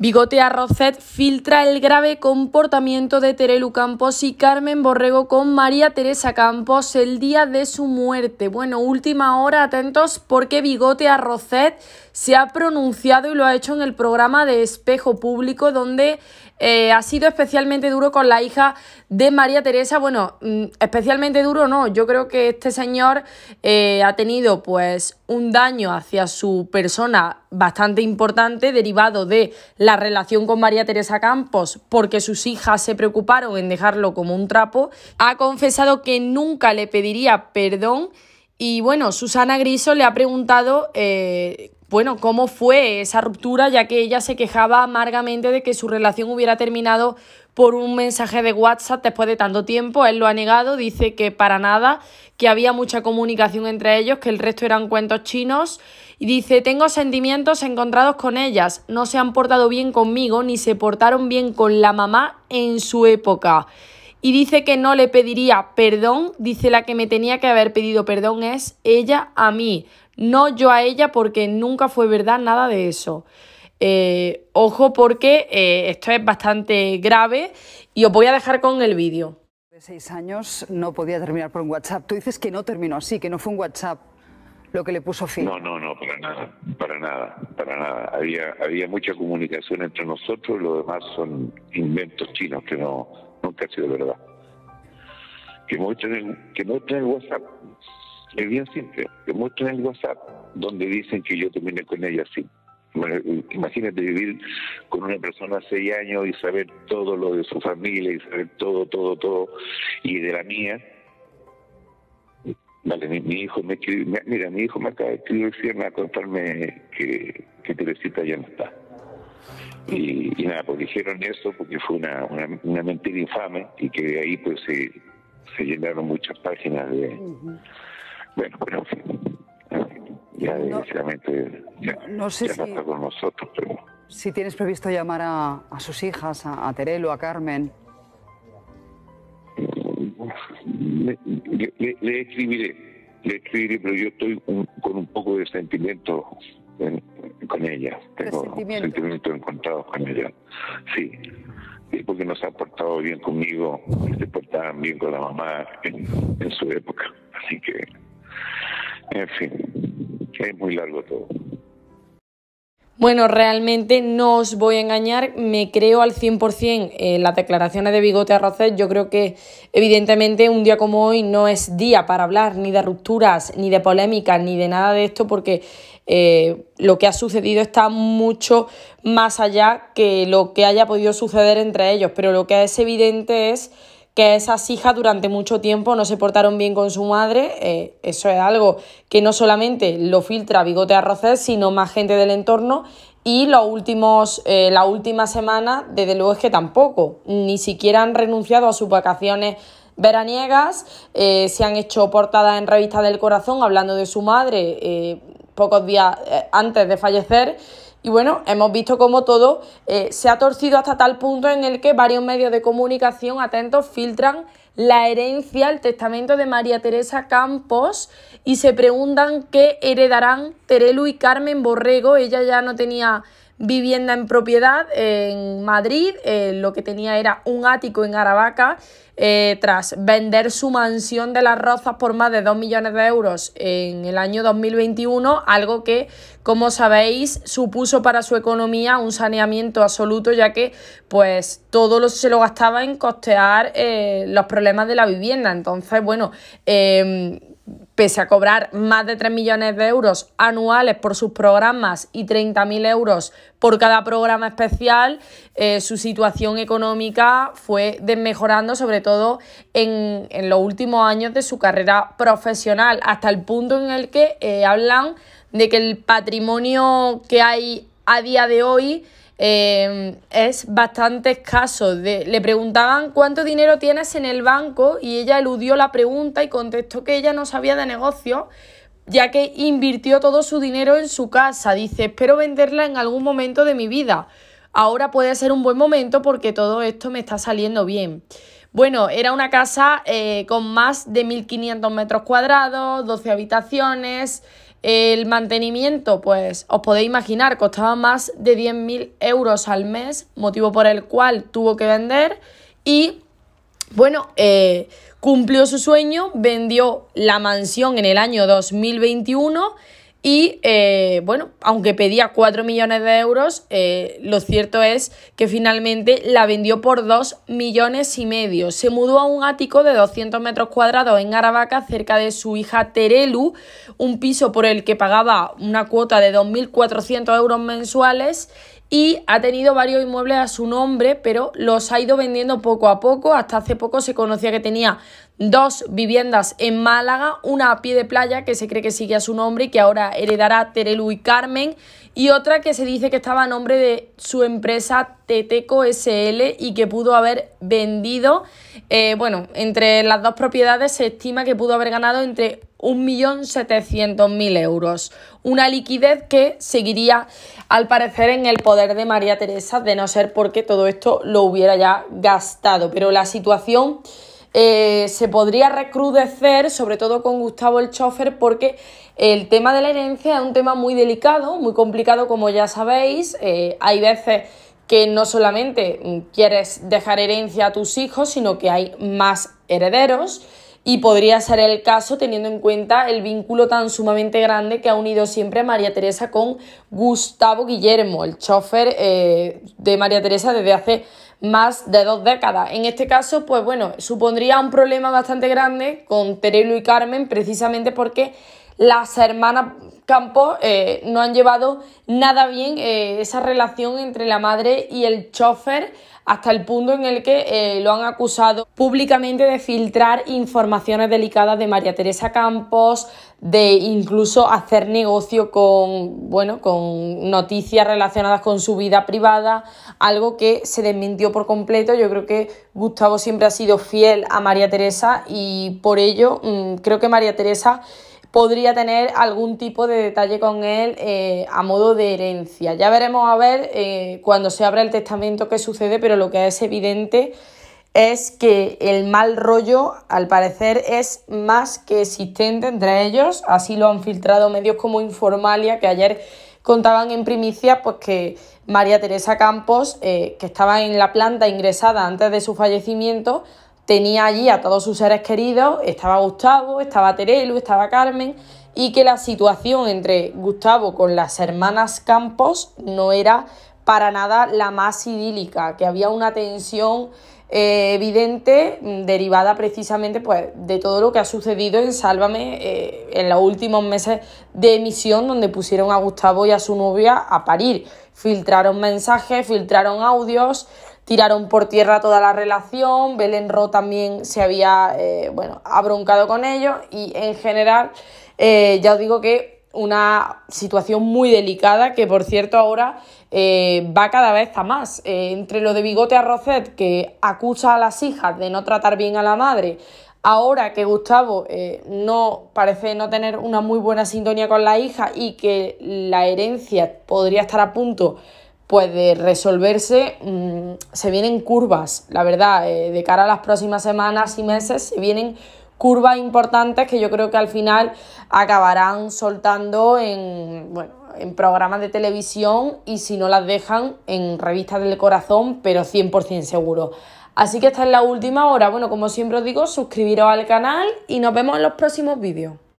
Bigote Arrocet filtra el grave comportamiento de Terelu Campos y Carmen Borrego con María Teresa Campos el día de su muerte. Bueno, última hora, atentos porque Bigote Arrocet se ha pronunciado y lo ha hecho en el programa de Espejo Público, donde eh, ha sido especialmente duro con la hija de María Teresa. Bueno, mm, especialmente duro no, yo creo que este señor eh, ha tenido pues un daño hacia su persona bastante importante derivado de la relación con María Teresa Campos porque sus hijas se preocuparon en dejarlo como un trapo. Ha confesado que nunca le pediría perdón. Y bueno, Susana Griso le ha preguntado eh, bueno, cómo fue esa ruptura, ya que ella se quejaba amargamente de que su relación hubiera terminado por un mensaje de WhatsApp después de tanto tiempo. Él lo ha negado, dice que para nada, que había mucha comunicación entre ellos, que el resto eran cuentos chinos. Y dice, tengo sentimientos encontrados con ellas, no se han portado bien conmigo ni se portaron bien con la mamá en su época. Y dice que no le pediría perdón, dice la que me tenía que haber pedido perdón es ella a mí no yo a ella porque nunca fue verdad nada de eso. Eh, ojo porque eh, esto es bastante grave y os voy a dejar con el vídeo. De seis años no podía terminar por un WhatsApp. Tú dices que no terminó así, que no fue un WhatsApp lo que le puso fin. No, no, no, para nada, para nada, para nada. Había, había mucha comunicación entre nosotros, lo demás son inventos chinos que no, nunca ha sido verdad. Que muestren, que muestren el WhatsApp. Es bien simple. Te muestran el WhatsApp donde dicen que yo terminé con ella así. Imagínate vivir con una persona seis años y saber todo lo de su familia y saber todo, todo, todo, y de la mía. Vale, mi, hijo me escribe, mira, mi hijo me acaba de escribir a contarme que, que Teresita ya no está. Y, nada, porque dijeron eso porque fue una, una, mentira infame y que de ahí pues se, se llenaron muchas páginas de, bueno, pero sí, ya no, ya, no con nosotros. Si tienes previsto llamar a, sus hijas, a, Terelo, a Carmen. Le, escribiré, le pero yo estoy con un poco de sentimiento con ella. Tengo sentimientos sentimiento encontrados con ella. Sí. porque no se ha portado bien conmigo, se este, portaban bien con la mamá en su época. Así que en fin, es muy largo todo. Bueno, realmente no os voy a engañar, me creo al 100% en eh, las declaraciones de Bigote Rosset. Yo creo que evidentemente un día como hoy no es día para hablar ni de rupturas, ni de polémicas, ni de nada de esto, porque eh, lo que ha sucedido está mucho más allá que lo que haya podido suceder entre ellos. Pero lo que es evidente es que esas hijas durante mucho tiempo no se portaron bien con su madre. Eh, eso es algo que no solamente lo filtra Bigote Arrocés, sino más gente del entorno. Y los últimos, eh, la última semana, desde luego es que tampoco, ni siquiera han renunciado a sus vacaciones veraniegas, eh, se han hecho portadas en Revista del corazón hablando de su madre pocos días antes de fallecer y bueno, hemos visto cómo todo eh, se ha torcido hasta tal punto en el que varios medios de comunicación atentos filtran la herencia, el testamento de María Teresa Campos y se preguntan qué heredarán Terelu y Carmen Borrego. Ella ya no tenía vivienda en propiedad en Madrid, eh, lo que tenía era un ático en Aravaca, eh, tras vender su mansión de las Rozas por más de 2 millones de euros en el año 2021, algo que, como sabéis, supuso para su economía un saneamiento absoluto, ya que pues todo se lo gastaba en costear eh, los problemas de la vivienda. Entonces, bueno, em, pese a cobrar más de 3 millones de euros anuales por sus programas y 30.000 euros por cada programa especial, eh, su situación económica fue desmejorando, sobre todo en, los últimos años de su carrera profesional, hasta el punto en el que eh, hablan de que el patrimonio que hay a día de hoy Em, es bastante escaso. le preguntaban cuánto dinero tienes en el banco y ella eludió la pregunta y contestó que ella no sabía de negocio ya que invirtió todo su dinero en su casa. Dice, espero venderla en algún momento de mi vida. Ahora puede ser un buen momento porque todo esto me está saliendo bien. Bueno, era una casa eh, con más de 1.500 metros cuadrados, 12 habitaciones. El mantenimiento, pues os podéis imaginar, costaba más de 10.000 euros al mes, motivo por el cual tuvo que vender y, bueno, eh, cumplió su sueño, vendió la mansión en el año 2021 y eh, bueno, aunque pedía 4 millones de euros, eh, lo cierto es que finalmente la vendió por 2 millones y medio. Se mudó a un ático de 200 metros cuadrados en Aravaca, cerca de su hija Terelu, un piso por el que pagaba una cuota de 2.400 euros mensuales y ha tenido varios inmuebles a su nombre, pero los ha ido vendiendo poco a poco. Hasta hace poco se conocía que tenía dos viviendas en Málaga, una a pie de playa que se cree que sigue a su nombre y que ahora heredará Terelu y Carmen, y otra que se dice que estaba a nombre de su empresa Teteco SL y que pudo haber vendido, eh, bueno, entre las dos propiedades se estima que pudo haber ganado entre 1.700.000 euros. Una liquidez que seguiría, al parecer, en el poder de María Teresa, de no ser porque todo esto lo hubiera ya gastado. Pero la situación eh, se podría recrudecer, sobre todo con Gustavo el chofer, porque el tema de la herencia es un tema muy delicado, muy complicado, como ya sabéis. Eh, hay veces que no solamente quieres dejar herencia a tus hijos, sino que hay más herederos. Y podría ser el caso teniendo en cuenta el vínculo tan sumamente grande que ha unido siempre a María Teresa con Gustavo Guillermo, el chofer eh, de María Teresa desde hace más de dos décadas. En este caso, pues bueno, supondría un problema bastante grande con Terelu y Carmen precisamente porque las hermanas Campos eh, no han llevado nada bien eh, esa relación entre la madre y el chofer hasta el punto en el que eh, lo han acusado públicamente de filtrar informaciones delicadas de María Teresa Campos, de incluso hacer negocio con, bueno, con noticias relacionadas con su vida privada, algo que se desmintió por completo. Yo creo que Gustavo siempre ha sido fiel a María Teresa y por ello mm, creo que María Teresa podría tener algún tipo de detalle con él eh, a modo de herencia. Ya veremos a ver eh, cuando se abra el testamento qué sucede, pero lo que es evidente es que el mal rollo al parecer es más que existente entre ellos, así lo han filtrado medios como Informalia, que ayer contaban en primicia pues que María Teresa Campos, eh, que estaba en la planta ingresada antes de su fallecimiento, tenía allí a todos sus seres queridos, estaba Gustavo, estaba Terelu, estaba Carmen, y que la situación entre Gustavo con las hermanas Campos no era para nada la más idílica, que había una tensión eh, evidente derivada precisamente pues, de todo lo que ha sucedido en Sálvame eh, en los últimos meses de emisión donde pusieron a Gustavo y a su novia a parir. Filtraron mensajes, filtraron audios, tiraron por tierra toda la relación, Belén Ro también se había eh, abroncado con ellos y en general eh, ya os digo que una situación muy delicada que por cierto ahora eh, va cada vez a más. entre lo de Bigote a Roset que acusa a las hijas de no tratar bien a la madre, ahora que Gustavo no parece no tener una muy buena sintonía con la hija y que la herencia podría estar a punto pues de resolverse mm, se vienen curvas, la verdad, eh, de cara a las próximas semanas y meses se vienen curvas importantes que yo creo que al final acabarán soltando en, en programas de televisión y si no las dejan en revistas del corazón, pero 100% seguro. Así que esta es la última hora. Bueno, como siempre os digo, suscribiros al canal y nos vemos en los próximos vídeos.